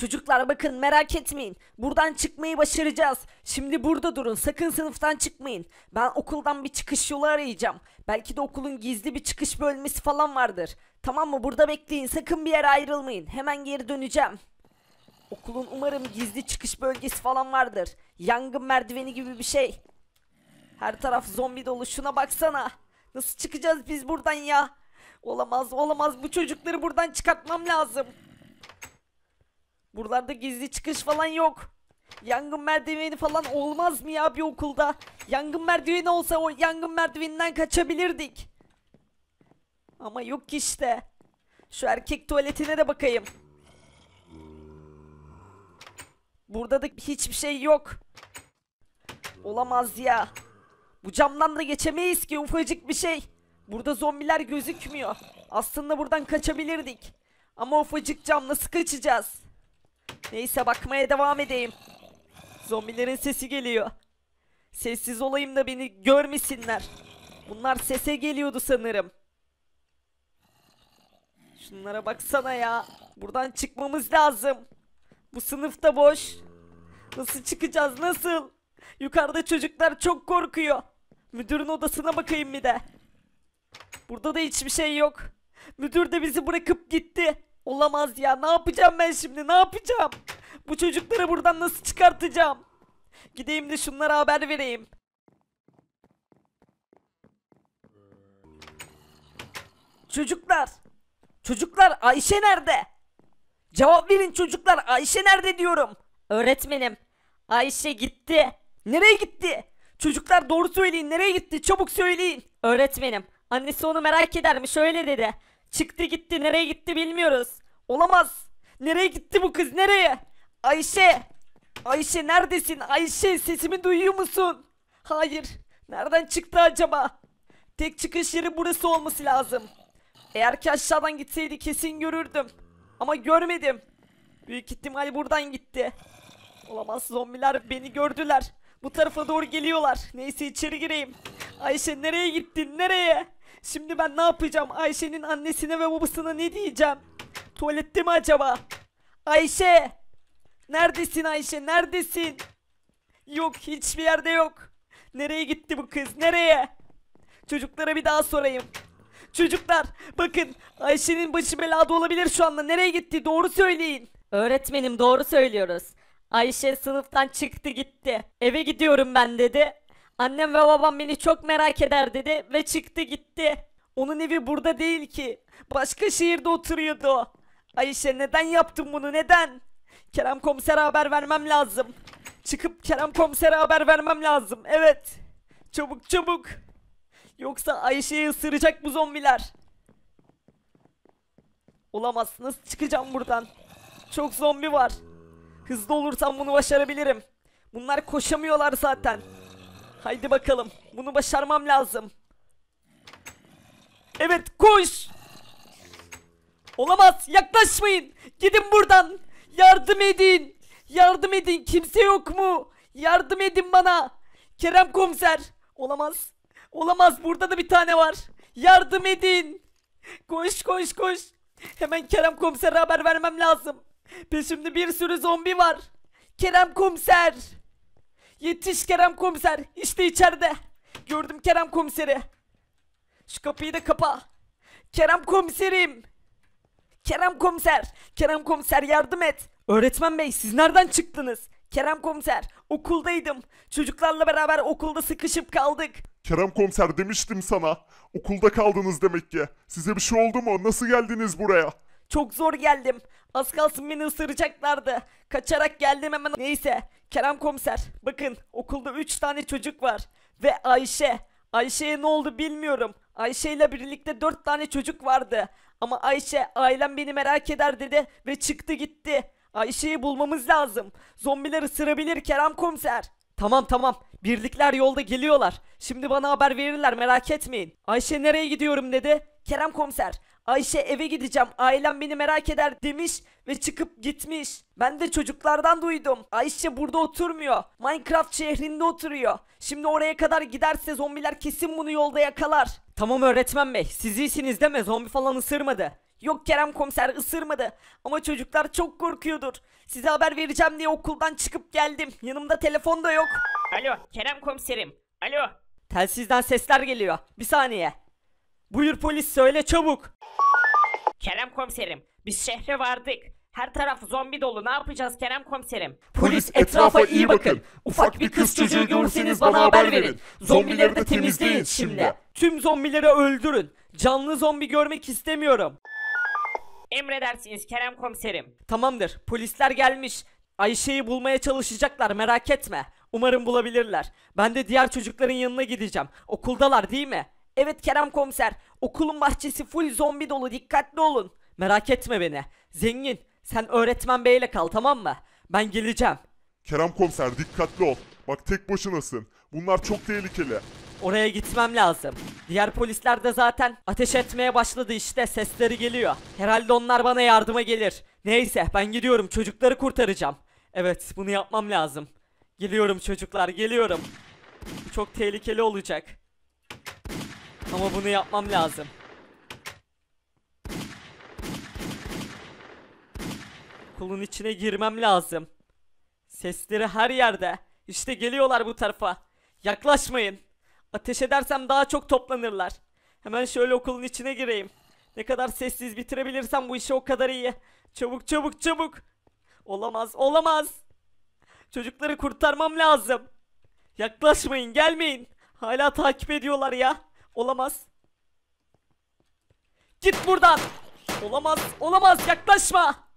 Çocuklar bakın merak etmeyin. Buradan çıkmayı başaracağız. Şimdi burada durun. Sakın sınıftan çıkmayın. Ben okuldan bir çıkış yolu arayacağım. Belki de okulun gizli bir çıkış bölmesi falan vardır. Tamam mı? Burada bekleyin. Sakın bir yere ayrılmayın. Hemen geri döneceğim. Okulun umarım gizli çıkış bölgesi falan vardır. Yangın merdiveni gibi bir şey. Her taraf zombi dolu. Şuna baksana. Nasıl çıkacağız biz buradan ya? Olamaz, olamaz. Bu çocukları buradan çıkartmam lazım. Buralarda gizli çıkış falan yok. Yangın merdiveni falan olmaz mı ya bir okulda? Yangın merdiveni olsa o yangın merdiveninden kaçabilirdik. Ama yok işte. Şu erkek tuvaletine de bakayım. Burada da hiçbir şey yok. Olamaz ya. Bu camdan da geçemeyiz ki ufacık bir şey. Burada zombiler gözükmüyor. Aslında buradan kaçabilirdik. Ama ufacık cam nasıl kaçacağız? Neyse bakmaya devam edeyim. Zombilerin sesi geliyor. Sessiz olayım da beni görmesinler. Bunlar sese geliyordu sanırım. Şunlara baksana ya. Buradan çıkmamız lazım. Bu sınıfta boş. Nasıl çıkacağız nasıl? Yukarıda çocuklar çok korkuyor. Müdürün odasına bakayım bir de. Burada da hiçbir şey yok. Müdür de bizi bırakıp gitti. Olamaz ya ne yapacağım ben şimdi ne yapacağım? Bu çocukları buradan nasıl çıkartacağım? Gideyim de şunlara haber vereyim. Çocuklar. Çocuklar Ayşe nerede? Cevap verin çocuklar Ayşe nerede diyorum. Öğretmenim Ayşe gitti. Nereye gitti? Çocuklar doğru söyleyin nereye gitti çabuk söyleyin. Öğretmenim annesi onu merak edermiş öyle dedi. Çıktı gitti nereye gitti bilmiyoruz. Olamaz. Nereye gitti bu kız nereye? Ayşe. Ayşe neredesin? Ayşe sesimi duyuyor musun? Hayır. Nereden çıktı acaba? Tek çıkış yeri burası olması lazım. Eğer ki aşağıdan gitseydi kesin görürdüm. Ama görmedim. Büyük ihtimal buradan gitti. Olamaz zombiler beni gördüler. Bu tarafa doğru geliyorlar. Neyse içeri gireyim. Ayşe nereye gittin nereye? Şimdi ben ne yapacağım? Ayşe'nin annesine ve babasına ne diyeceğim? Tuvalette mi acaba? Ayşe! Neredesin Ayşe? Neredesin? Yok hiçbir yerde yok. Nereye gitti bu kız? Nereye? Çocuklara bir daha sorayım. Çocuklar bakın Ayşe'nin başı belada olabilir şu anda. Nereye gitti? Doğru söyleyin. Öğretmenim doğru söylüyoruz. Ayşe sınıftan çıktı gitti. Eve gidiyorum ben dedi. Annem ve babam beni çok merak eder dedi ve çıktı gitti. Onun evi burada değil ki. Başka şehirde oturuyordu. Ayşe neden yaptın bunu neden? Kerem komisere haber vermem lazım. Çıkıp Kerem komisere haber vermem lazım. Evet. Çabuk çabuk. Yoksa Ayşe'yi ısıracak bu zombiler. Olamaz. Nasıl çıkacağım buradan? Çok zombi var. Hızlı olursam bunu başarabilirim. Bunlar koşamıyorlar zaten. Haydi bakalım. Bunu başarmam lazım. Evet koş. Olamaz yaklaşmayın. Gidin buradan. Yardım edin. Yardım edin. Kimse yok mu? Yardım edin bana. Kerem komiser. Olamaz. Olamaz burada da bir tane var. Yardım edin. Koş koş koş. Hemen Kerem komiser haber vermem lazım. Peşimde bir sürü zombi var. Kerem komiser. Yetiş Kerem komiser. İşte içeride. Gördüm Kerem komiseri. Şu kapıyı da kapa. Kerem komiserim. Kerem komiser. Kerem komiser yardım et. Öğretmen bey siz nereden çıktınız? Kerem komiser okuldaydım. Çocuklarla beraber okulda sıkışıp kaldık. Kerem komiser demiştim sana. Okulda kaldınız demek ki. Size bir şey oldu mu? Nasıl geldiniz buraya? Çok zor geldim. Az kalsın beni ısıracaklardı. Kaçarak geldim hemen. Neyse. Kerem komiser. Bakın okulda 3 tane çocuk var. Ve Ayşe. Ayşe'ye ne oldu bilmiyorum. Ayşe ile birlikte 4 tane çocuk vardı. Ama Ayşe ailem beni merak eder dedi ve çıktı gitti. Ayşe'yi bulmamız lazım. Zombiler ısırabilir Kerem komiser. Tamam tamam. Birlikler yolda geliyorlar. Şimdi bana haber verirler merak etmeyin. Ayşe nereye gidiyorum dedi. Kerem komiser Ayşe eve gideceğim ailem beni merak eder demiş ve çıkıp gitmiş. Ben de çocuklardan duydum. Ayşe burada oturmuyor. Minecraft şehrinde oturuyor. Şimdi oraya kadar giderse zombiler kesin bunu yolda yakalar. Tamam öğretmen bey siz iyisiniz deme zombi falan ısırmadı. Yok Kerem komiser ısırmadı ama çocuklar çok korkuyordur. Size haber vereceğim diye okuldan çıkıp geldim. Yanımda telefon da yok. Alo Kerem komiserim. Alo. Telsizden sesler geliyor. Bir saniye. Buyur polis söyle çabuk. Kerem komiserim biz şehre vardık. Her taraf zombi dolu ne yapacağız Kerem komiserim? Polis etrafa iyi bakın. Ufak bir kız çocuğu görürseniz bana haber verin. Zombileri de temizleyin şimdi. Tüm zombileri öldürün. Canlı zombi görmek istemiyorum. Emredersiniz Kerem komiserim. Tamamdır polisler gelmiş. Ayşe'yi bulmaya çalışacaklar merak etme. Umarım bulabilirler. Ben de diğer çocukların yanına gideceğim. Okuldalar değil mi? Evet Kerem komiser okulun bahçesi full zombi dolu dikkatli olun. Merak etme beni. Zengin sen öğretmen beyle kal tamam mı? Ben geleceğim. Kerem komiser dikkatli ol. Bak tek başınasın. Bunlar çok tehlikeli. Oraya gitmem lazım. Diğer polisler de zaten ateş etmeye başladı işte sesleri geliyor. Herhalde onlar bana yardıma gelir. Neyse ben gidiyorum çocukları kurtaracağım. Evet bunu yapmam lazım. Geliyorum çocuklar geliyorum. Bu çok tehlikeli olacak. Ama bunu yapmam lazım. Kulun içine girmem lazım. Sesleri her yerde. İşte geliyorlar bu tarafa. Yaklaşmayın. Ateş edersem daha çok toplanırlar. Hemen şöyle okulun içine gireyim. Ne kadar sessiz bitirebilirsem bu işi o kadar iyi. Çabuk çabuk çabuk. Olamaz olamaz. Çocukları kurtarmam lazım. Yaklaşmayın gelmeyin. Hala takip ediyorlar ya. Olamaz. Git buradan. Olamaz. Olamaz. Yaklaşma.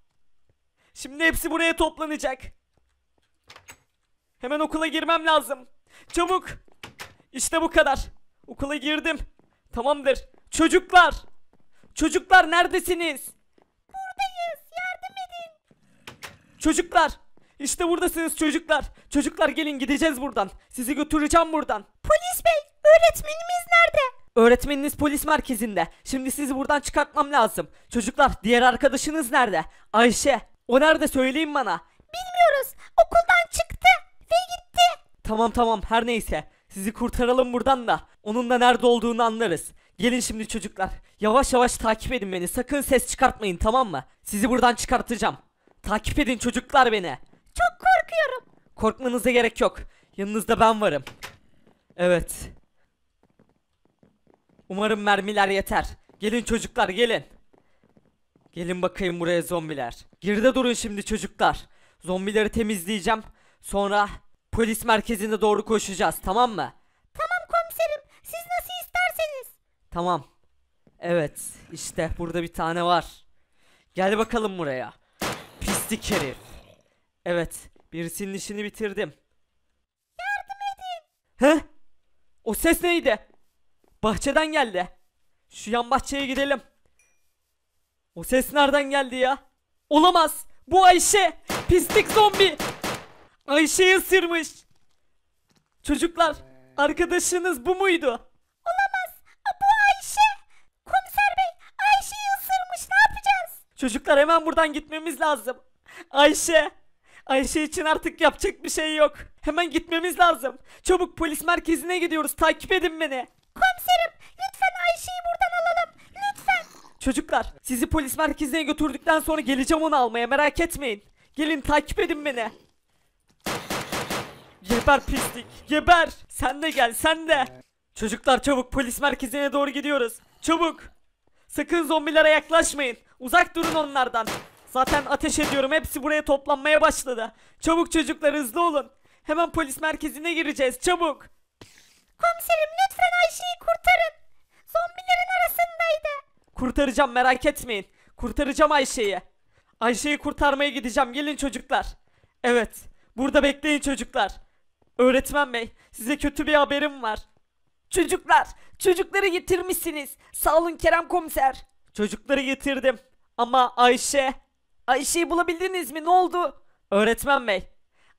Şimdi hepsi buraya toplanacak. Hemen okula girmem lazım. Çabuk. İşte bu kadar. Okula girdim. Tamamdır. Çocuklar. Çocuklar neredesiniz? Buradayız. Yardım edin. Çocuklar. İşte buradasınız çocuklar. Çocuklar gelin gideceğiz buradan. Sizi götüreceğim buradan. Polis bey Öğretmenimiz nerede? Öğretmeniniz polis merkezinde. Şimdi sizi buradan çıkartmam lazım. Çocuklar diğer arkadaşınız nerede? Ayşe. O nerede söyleyin bana. Bilmiyoruz. Okuldan çıktı ve gitti. Tamam tamam her neyse. Sizi kurtaralım buradan da. Onun da nerede olduğunu anlarız. Gelin şimdi çocuklar. Yavaş yavaş takip edin beni. Sakın ses çıkartmayın tamam mı? Sizi buradan çıkartacağım. Takip edin çocuklar beni. Çok korkuyorum. Korkmanıza gerek yok. Yanınızda ben varım. Evet. Umarım mermiler yeter. Gelin çocuklar gelin. Gelin bakayım buraya zombiler. Geride durun şimdi çocuklar. Zombileri temizleyeceğim. Sonra polis merkezine doğru koşacağız tamam mı? Tamam komiserim. Siz nasıl isterseniz. Tamam. Evet işte burada bir tane var. Gel bakalım buraya. Pislik herif. Evet birisinin işini bitirdim. Yardım edin. He? O ses neydi? Bahçeden geldi. Şu yan bahçeye gidelim. O ses nereden geldi ya? Olamaz. Bu Ayşe. Pislik zombi. Ayşe'yi ısırmış. Çocuklar arkadaşınız bu muydu? Olamaz. Bu Ayşe. Komiser bey Ayşe'yi ısırmış ne yapacağız? Çocuklar hemen buradan gitmemiz lazım. Ayşe. Ayşe için artık yapacak bir şey yok. Hemen gitmemiz lazım. Çabuk polis merkezine gidiyoruz. Takip edin beni. Komiserim lütfen Ayşe'yi buradan alalım. Lütfen. Çocuklar sizi polis merkezine götürdükten sonra geleceğim onu almaya merak etmeyin. Gelin takip edin beni. Geber pislik geber. Sen de gel sen de. Çocuklar çabuk polis merkezine doğru gidiyoruz. Çabuk. Sakın zombilere yaklaşmayın. Uzak durun onlardan. Zaten ateş ediyorum hepsi buraya toplanmaya başladı. Çabuk çocuklar hızlı olun. Hemen polis merkezine gireceğiz çabuk. Komiserim lütfen Ayşe'yi kurtarın. Zombilerin arasındaydı. Kurtaracağım merak etmeyin. Kurtaracağım Ayşe'yi. Ayşe'yi kurtarmaya gideceğim. Gelin çocuklar. Evet. Burada bekleyin çocuklar. Öğretmen bey size kötü bir haberim var. Çocuklar, çocukları yitirmişsiniz. Sağ olun Kerem komiser. Çocukları yitirdim. Ama Ayşe... Ayşe'yi bulabildiniz mi? Ne oldu? Öğretmen bey.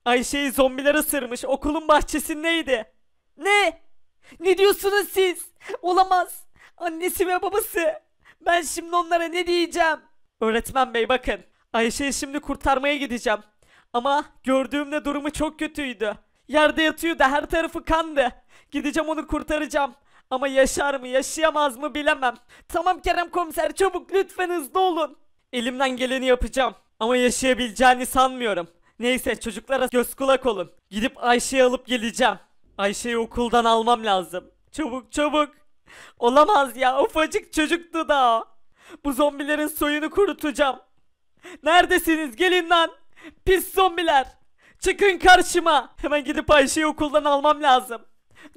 Ayşe'yi zombiler ısırmış. Okulun bahçesindeydi. Ne? Ne diyorsunuz siz? Olamaz. Annesi ve babası. Ben şimdi onlara ne diyeceğim? Öğretmen bey bakın. Ayşe'yi şimdi kurtarmaya gideceğim. Ama gördüğümde durumu çok kötüydü. Yerde yatıyordu her tarafı kandı. Gideceğim onu kurtaracağım. Ama yaşar mı yaşayamaz mı bilemem. Tamam Kerem komiser çabuk lütfen hızlı olun. Elimden geleni yapacağım. Ama yaşayabileceğini sanmıyorum. Neyse çocuklara göz kulak olun. Gidip Ayşe'yi alıp geleceğim. Ayşe'yi okuldan almam lazım. Çabuk çabuk. Olamaz ya ufacık çocuktu da Bu zombilerin soyunu kurutacağım. Neredesiniz gelin lan. Pis zombiler. Çıkın karşıma. Hemen gidip Ayşe'yi okuldan almam lazım.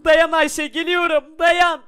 Dayan Ayşe geliyorum dayan.